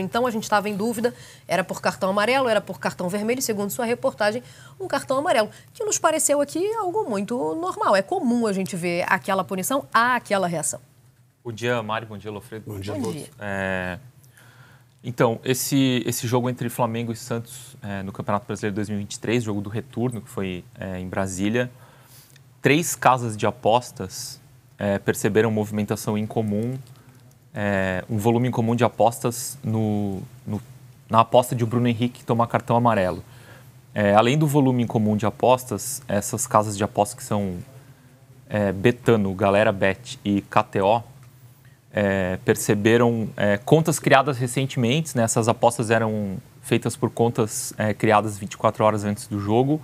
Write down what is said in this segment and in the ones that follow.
Então a gente estava em dúvida, era por cartão amarelo, era por cartão vermelho, segundo sua reportagem, um cartão amarelo, que nos pareceu aqui algo muito normal. É comum a gente ver aquela punição, aquela reação. Bom dia, Mário, bom dia, Lofredo. Bom dia, bom dia. É... Então, esse, esse jogo entre Flamengo e Santos é, no Campeonato Brasileiro 2023, jogo do retorno, que foi é, em Brasília, três casas de apostas é, perceberam movimentação incomum é, um volume comum de apostas no, no, na aposta de Bruno Henrique tomar cartão amarelo. É, além do volume comum de apostas, essas casas de apostas que são é, Betano, Galera Bet e KTO é, perceberam é, contas criadas recentemente, né? essas apostas eram feitas por contas é, criadas 24 horas antes do jogo,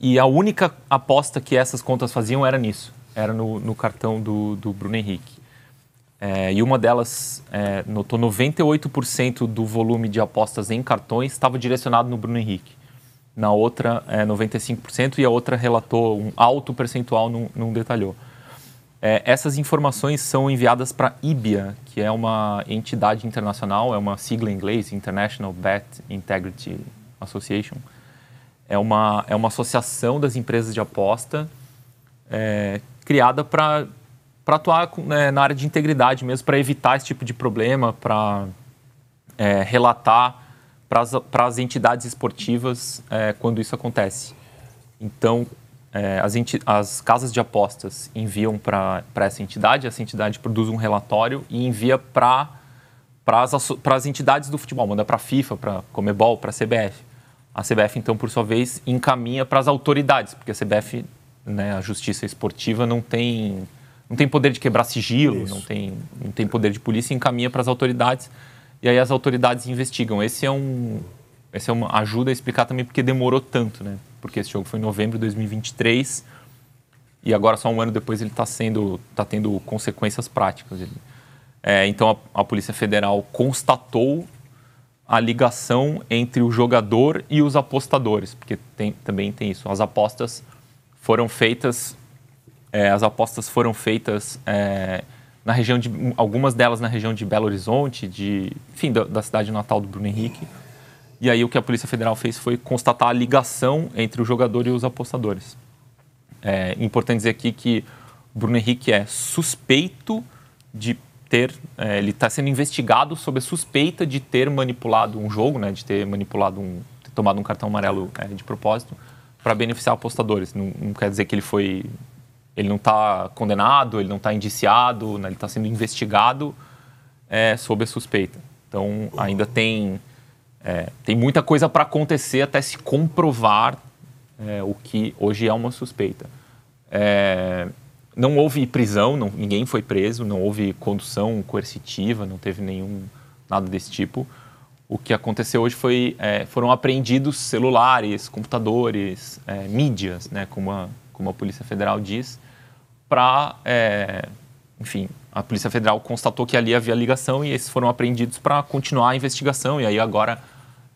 e a única aposta que essas contas faziam era nisso, era no, no cartão do, do Bruno Henrique. É, e uma delas é, notou 98% do volume de apostas em cartões estava direcionado no Bruno Henrique. Na outra, é, 95%, e a outra relatou um alto percentual, não, detalhou. É, essas informações são enviadas para a IBIA, que é uma entidade internacional, é uma sigla em inglês, International Bet Integrity Association. É uma, é uma associação das empresas de aposta é, criada para para atuar com, né, na área de integridade mesmo, para evitar esse tipo de problema, para é, relatar para as entidades esportivas é, quando isso acontece. Então, é, as, as, casas de apostas enviam para essa entidade, essa entidade produz um relatório e envia para as entidades do futebol, manda para a FIFA, para a Comebol, para a CBF. A CBF, então, por sua vez, encaminha para as autoridades, porque a CBF, né, a Justiça Esportiva, não tem não tem poder de quebrar sigilo, não tem, não tem poder de polícia, encaminha para as autoridades e aí as autoridades investigam. Esse é um, esse é uma ajuda a explicar também porque demorou tanto, né? Porque esse jogo foi em novembro de 2023 e agora só um ano depois ele está sendo, tá tendo consequências práticas. Ele, é, então a, a polícia federal constatou a ligação entre o jogador e os apostadores, porque tem, também tem isso. As apostas foram feitas é, as apostas foram feitas é, na região de algumas delas na região de Belo Horizonte, de fim da, da cidade natal do Bruno Henrique. E aí o que a Polícia Federal fez foi constatar a ligação entre o jogador e os apostadores. É importante dizer aqui que Bruno Henrique é suspeito de ter, é, ele está sendo investigado sob a suspeita de ter manipulado um jogo, né, de ter manipulado um, ter tomado um cartão amarelo é, de propósito para beneficiar apostadores. Não, não quer dizer que ele foi ele não está condenado, ele não está indiciado, né? ele está sendo investigado é, sob a suspeita. Então, ainda tem, é, tem muita coisa para acontecer até se comprovar é, o que hoje é uma suspeita. É, não houve prisão, não, ninguém foi preso, não houve condução coercitiva, não teve nenhum nada desse tipo. O que aconteceu hoje foi é, foram apreendidos celulares, computadores, é, mídias, né, como a como a Polícia Federal diz, para, é, enfim, a Polícia Federal constatou que ali havia ligação e esses foram apreendidos para continuar a investigação. E aí agora,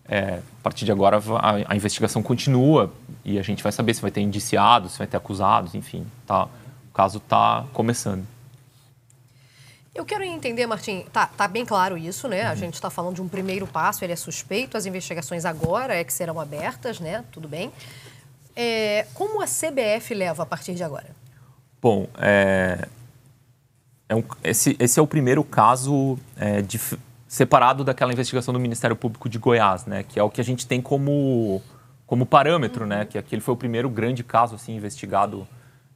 é, a partir de agora, a, a, investigação continua e a gente vai saber se vai ter indiciados, se vai ter acusados, enfim, tá, o caso está começando. Eu quero entender, Martim, tá, tá bem claro isso, né? Uhum. A gente está falando de um primeiro passo, ele é suspeito, as investigações agora é que serão abertas, né? Tudo bem. É, como a CBF leva a partir de agora? Bom, é, é um, esse, esse, é o primeiro caso é, de, separado daquela investigação do Ministério Público de Goiás, né? Que é o que a gente tem como, como parâmetro, uhum. né? Que aquele foi o primeiro grande caso assim, investigado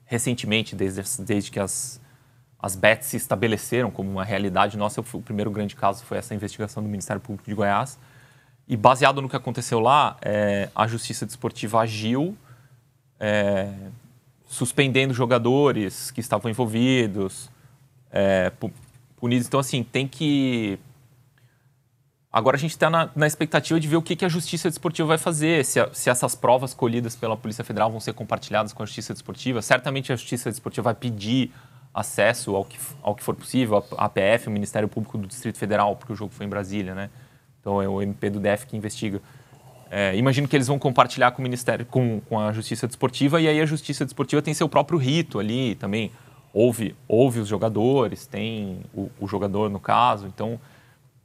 recentemente, desde, desde que as, as bets se estabeleceram como uma realidade nossa. O primeiro grande caso foi essa investigação do Ministério Público de Goiás. E baseado no que aconteceu lá, é, a Justiça Desportiva agiu é, suspendendo jogadores que estavam envolvidos, é, punidos. Então, assim, tem que. Agora a gente está na, na, expectativa de ver o que, que a Justiça Desportiva vai fazer, se, a, se, essas provas colhidas pela Polícia Federal vão ser compartilhadas com a Justiça Desportiva. Certamente a Justiça Desportiva vai pedir acesso ao que, ao que for possível, a APF, o Ministério Público do Distrito Federal, porque o jogo foi em Brasília, né? Então é o MP do DF que investiga. É, imagino que eles vão compartilhar com o Ministério, com, com, a Justiça Desportiva, e aí a Justiça Desportiva tem seu próprio rito ali também. Ouve, ouve os jogadores, tem o, o jogador no caso. Então,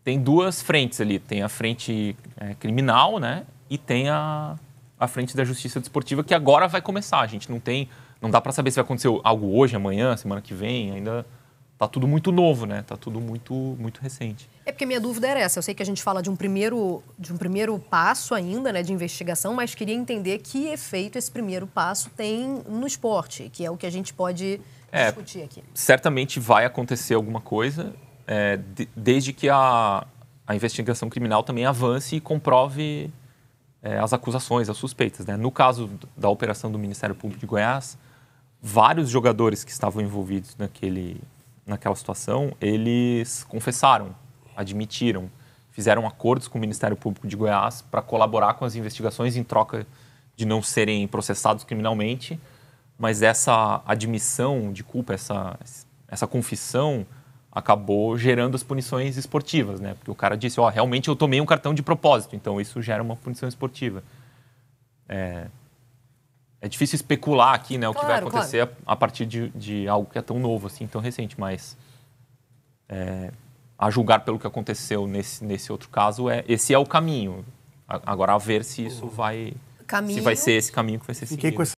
tem duas frentes ali. Tem a frente é, criminal, né? E tem a, a frente da Justiça Desportiva, que agora vai começar. A gente não tem... Não dá para saber se vai acontecer algo hoje, amanhã, semana que vem, ainda tá tudo muito novo, né? Tá tudo muito muito recente. É porque minha dúvida era essa. Eu sei que a gente fala de um primeiro de um primeiro passo ainda, né, de investigação, mas queria entender que efeito esse primeiro passo tem no esporte, que é o que a gente pode é, discutir aqui. Certamente vai acontecer alguma coisa, é, de, desde que a, a investigação criminal também avance e comprove é, as acusações, as suspeitas. Né? No caso da operação do Ministério Público de Goiás, vários jogadores que estavam envolvidos naquele naquela situação, eles confessaram, admitiram, fizeram acordos com o Ministério Público de Goiás para colaborar com as investigações em troca de não serem processados criminalmente, mas essa admissão de culpa, essa, essa confissão acabou gerando as punições esportivas, né? Porque o cara disse, ó, oh, realmente eu tomei um cartão de propósito, então isso gera uma punição esportiva. É, é difícil especular aqui, né, o claro, que vai acontecer claro. a, partir de, de, algo que é tão novo, assim, tão recente, mas é, a julgar pelo que aconteceu nesse, nesse outro caso, é, esse é o caminho. agora, a ver se isso uhum. vai. Caminho. Se vai ser esse caminho que vai ser seguido.